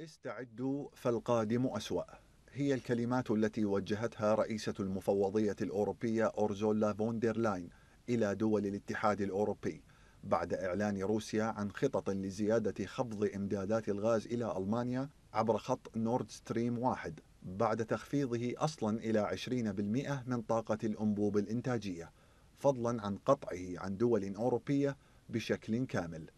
استعدوا فالقادم أسوأ هي الكلمات التي وجهتها رئيسة المفوضية الأوروبية أورزولا فوندرلاين إلى دول الاتحاد الأوروبي بعد إعلان روسيا عن خطط لزيادة خفض إمدادات الغاز إلى ألمانيا عبر خط نورد ستريم واحد بعد تخفيضه أصلا إلى 20% من طاقة الأنبوب الإنتاجية فضلا عن قطعه عن دول أوروبية بشكل كامل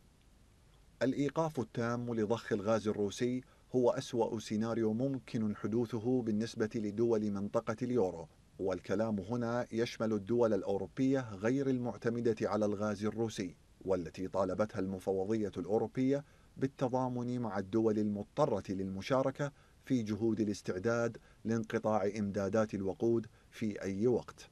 الإيقاف التام لضخ الغاز الروسي هو أسوأ سيناريو ممكن حدوثه بالنسبة لدول منطقة اليورو والكلام هنا يشمل الدول الأوروبية غير المعتمدة على الغاز الروسي والتي طالبتها المفوضية الأوروبية بالتضامن مع الدول المضطرة للمشاركة في جهود الاستعداد لانقطاع إمدادات الوقود في أي وقت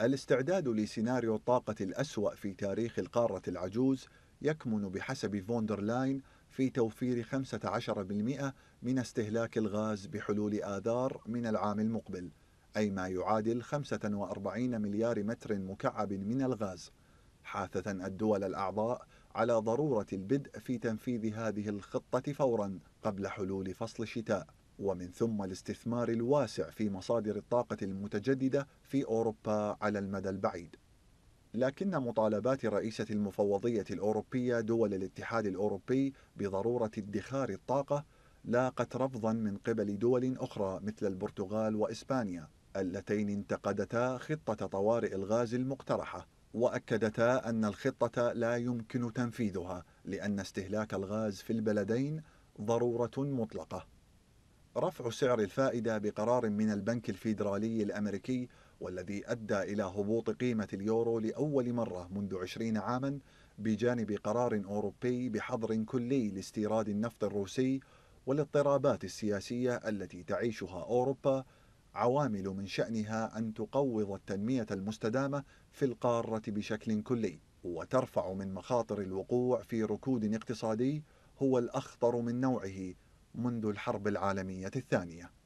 الاستعداد لسيناريو الطاقة الأسوأ في تاريخ القارة العجوز يكمن بحسب فوندرلاين في توفير 15% من استهلاك الغاز بحلول آذار من العام المقبل أي ما يعادل 45 مليار متر مكعب من الغاز حاثة الدول الأعضاء على ضرورة البدء في تنفيذ هذه الخطة فورا قبل حلول فصل الشتاء ومن ثم الاستثمار الواسع في مصادر الطاقة المتجددة في أوروبا على المدى البعيد لكن مطالبات رئيسة المفوضية الأوروبية دول الاتحاد الأوروبي بضرورة ادخار الطاقة لاقت رفضا من قبل دول أخرى مثل البرتغال وإسبانيا اللتين انتقدتا خطة طوارئ الغاز المقترحة وأكدتا أن الخطة لا يمكن تنفيذها لأن استهلاك الغاز في البلدين ضرورة مطلقة رفع سعر الفائدة بقرار من البنك الفيدرالي الأمريكي والذي أدى إلى هبوط قيمة اليورو لأول مرة منذ عشرين عاما بجانب قرار أوروبي بحظر كلي لاستيراد النفط الروسي والاضطرابات السياسية التي تعيشها أوروبا عوامل من شأنها أن تقوض التنمية المستدامة في القارة بشكل كلي وترفع من مخاطر الوقوع في ركود اقتصادي هو الأخطر من نوعه منذ الحرب العالمية الثانية